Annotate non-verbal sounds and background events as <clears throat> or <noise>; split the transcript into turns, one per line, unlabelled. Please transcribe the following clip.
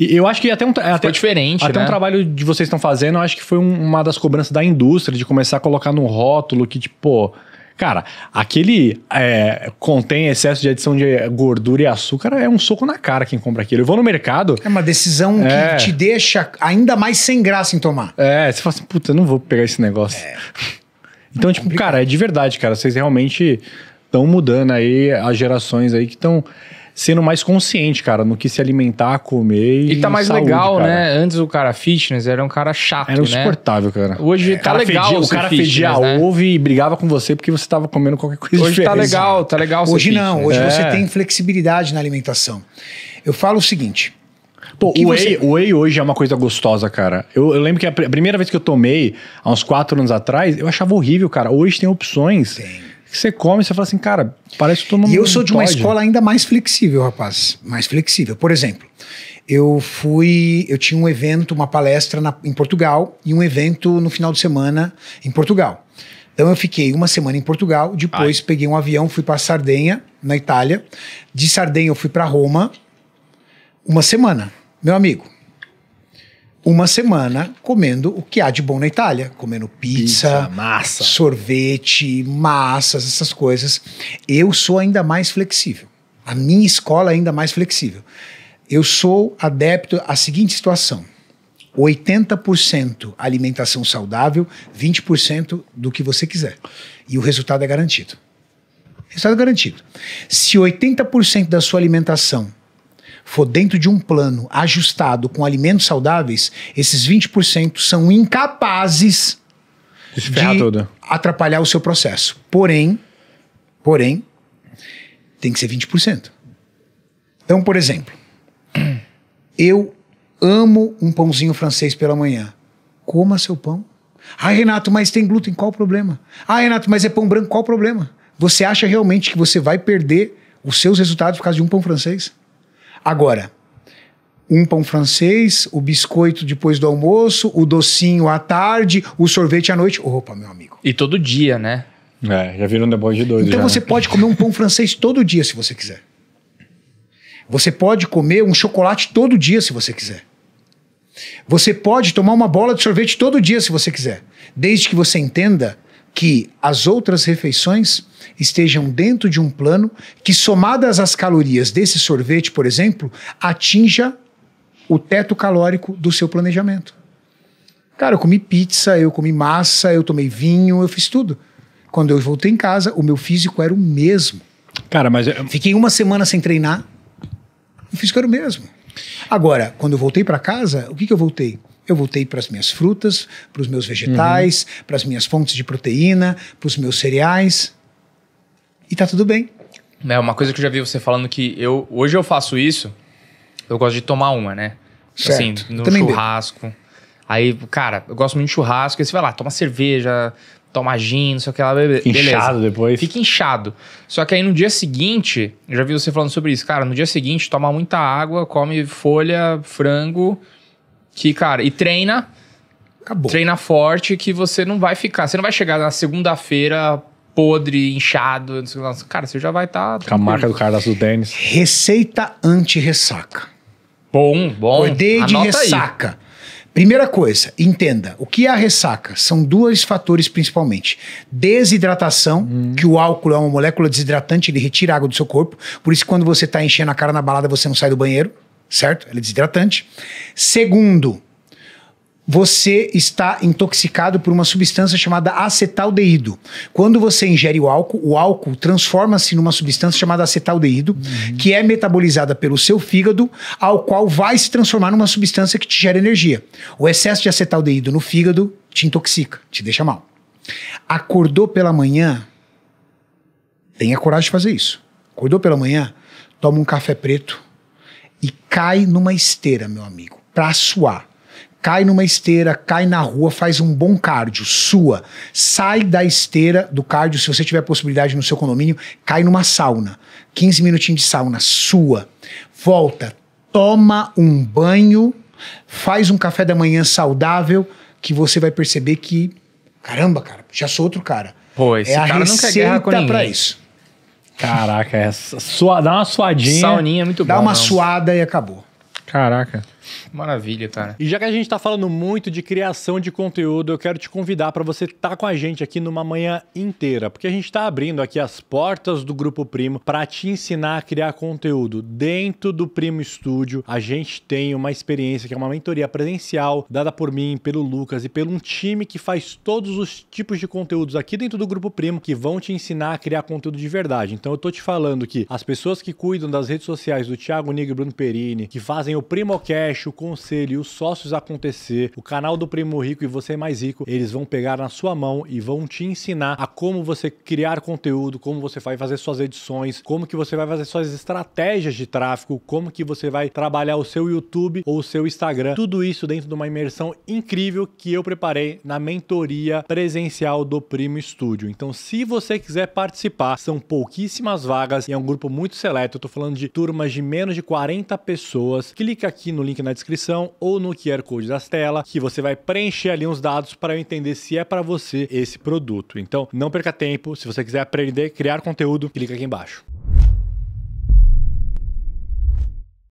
E eu acho que até um. Até, diferente. Até né? um trabalho de vocês estão fazendo, eu acho que foi um, uma das cobranças da indústria de começar a colocar no rótulo que, tipo. Cara, aquele é, contém excesso de adição de gordura e açúcar é um soco na cara quem compra aquilo. Eu vou no mercado. É uma decisão é, que te deixa ainda mais sem graça em tomar. É, você fala assim, puta, eu não vou pegar esse negócio. É. <laughs> Então, tipo, complicado. cara, é de verdade, cara. Vocês realmente estão mudando aí as gerações aí que estão sendo mais consciente, cara, no que se alimentar, comer e. E tá mais saúde, legal, cara. né? Antes o cara fitness era um cara chato. Era né? insuportável, cara. Hoje é, tá cara legal. Fedia, o cara fitness, fedia né? ovo e brigava com você porque você tava comendo qualquer coisa hoje tá diferente. Hoje tá legal, tá legal. Hoje não, fitness. hoje é. você tem
flexibilidade na alimentação. Eu
falo o seguinte. Pô, o whey, você... whey, hoje é uma coisa gostosa, cara. Eu, eu, lembro que a primeira vez que eu tomei, há uns quatro anos atrás, eu achava horrível, cara. Hoje tem opções. Tem você come, você fala assim, cara, parece que no mundo. E eu sou de uma escola
ainda mais flexível, rapaz. Mais flexível. Por exemplo, eu fui. Eu tinha um evento, uma palestra na, em Portugal e um evento no final de semana em Portugal. Então eu fiquei uma semana em Portugal, depois Ai. peguei um avião, fui para Sardenha, na Itália. De Sardenha eu fui para Roma, uma semana. Meu amigo, uma semana comendo o que há de bom na Itália, comendo pizza, pizza, massa, sorvete, massas, essas coisas. Eu sou ainda mais flexível. A minha escola é ainda mais flexível. Eu sou adepto à seguinte situação: 80% alimentação saudável, 20% do que você quiser. E o resultado é garantido. Resultado é garantido. Se 80% da sua alimentação for dentro de um plano ajustado com alimentos saudáveis, esses 20% são incapazes de tudo. atrapalhar o seu processo. Porém, porém, tem que ser 20%. Então, por exemplo, <clears throat> eu amo um pãozinho francês pela manhã. Coma seu pão. Ah, Renato, mas tem glúten, qual o problema? Ah, Renato, mas é pão branco, qual o problema? Você acha realmente que você vai perder os seus resultados por causa de um pão francês? Agora, um pão francês, o biscoito depois do almoço, o docinho à tarde, o sorvete à noite.
Opa, meu amigo. E todo dia, né? É, já virou um deboche de doido. Então já, você
né? pode comer um pão francês todo dia se você quiser. Você pode comer um chocolate todo dia se você quiser. Você pode tomar uma bola de sorvete todo dia se você quiser. Desde que você entenda que as outras refeições estejam dentro de um plano que, somadas às calorias desse sorvete, por exemplo, atinja o teto calórico do seu planejamento. Cara, eu comi pizza, eu comi massa, eu tomei vinho, eu fiz tudo. Quando eu voltei em casa, o meu físico era o mesmo. Cara, mas. Eu... Fiquei uma semana sem treinar, o físico era o mesmo. Agora, quando eu voltei para casa, o que, que eu voltei? eu voltei para as minhas frutas, para os meus vegetais, uhum. para as minhas fontes de proteína, para os meus cereais. E tá tudo bem.
É uma coisa que eu já vi você falando que eu hoje eu faço isso. Eu gosto de tomar uma, né? Assim, certo. Assim, no Também churrasco. Bebo. Aí, cara, eu gosto muito de churrasco. Aí você vai lá, toma cerveja, toma gin, não sei o que lá. Beleza. Inchado depois. Fica inchado. Só que aí no dia seguinte, eu já vi você falando sobre isso. Cara, no dia seguinte, toma muita água, come folha, frango, que, cara, e treina. Acabou. Treina forte que você não vai ficar. Você não vai chegar na segunda-feira podre, inchado. Cara, você já vai estar. Tá com a marca
do cara do Denis. Receita anti-ressaca. Bom, bom. Acordei de ressaca. Aí. Primeira coisa, entenda. O que é a ressaca? São dois fatores principalmente. Desidratação, hum. que o álcool é uma molécula desidratante, ele retira água do seu corpo. Por isso, quando você está enchendo a cara na balada, você não sai do banheiro certo? Ela é desidratante. Segundo, você está intoxicado por uma substância chamada acetaldeído. Quando você ingere o álcool, o álcool transforma-se numa substância chamada acetaldeído, uhum. que é metabolizada pelo seu fígado, ao qual vai se transformar numa substância que te gera energia. O excesso de acetaldeído no fígado te intoxica, te deixa mal. Acordou pela manhã, tenha coragem de fazer isso. Acordou pela manhã, toma um café preto cai numa esteira, meu amigo, pra suar. Cai numa esteira, cai na rua, faz um bom cardio, sua. Sai da esteira do cardio, se você tiver possibilidade no seu condomínio, cai numa sauna. 15 minutinhos de sauna, sua. Volta, toma um banho, faz um café da manhã saudável, que você vai perceber que, caramba, cara, já sou outro cara.
pois é a cara receita não quer guerra com pra isso. Caraca, é sua, dá uma suadinha. Sauninha é muito bom. Dá uma não. suada e acabou. Caraca. Maravilha, cara. E já que a gente está falando muito de criação de conteúdo, eu quero te convidar para você estar tá com a gente aqui numa manhã inteira, porque a gente está abrindo aqui as portas do Grupo Primo para te ensinar a criar conteúdo dentro do Primo estúdio A gente tem uma experiência que é uma mentoria presencial dada por mim, pelo Lucas e pelo um time que faz todos os tipos de conteúdos aqui dentro do Grupo Primo que vão te ensinar a criar conteúdo de verdade. Então eu tô te falando que as pessoas que cuidam das redes sociais do Thiago Nigro e Bruno Perini, que fazem o primo Primocast podcast, o conselho, os sócios acontecer, o canal do Primo Rico e você mais rico, eles vão pegar na sua mão e vão te ensinar a como você criar conteúdo, como você vai fazer suas edições, como que você vai fazer suas estratégias de tráfego, como que você vai trabalhar o seu YouTube ou o seu Instagram. Tudo isso dentro de uma imersão incrível que eu preparei na mentoria presencial do Primo Estúdio. Então, se você quiser participar, são pouquíssimas vagas e é um grupo muito seleto. Eu tô falando de turmas de menos de 40 pessoas. Clica aqui no link na descrição ou no QR Code da tela, que você vai preencher ali uns dados para eu entender se é para você esse produto. Então, não perca tempo. Se você quiser aprender, criar conteúdo, clica aqui embaixo.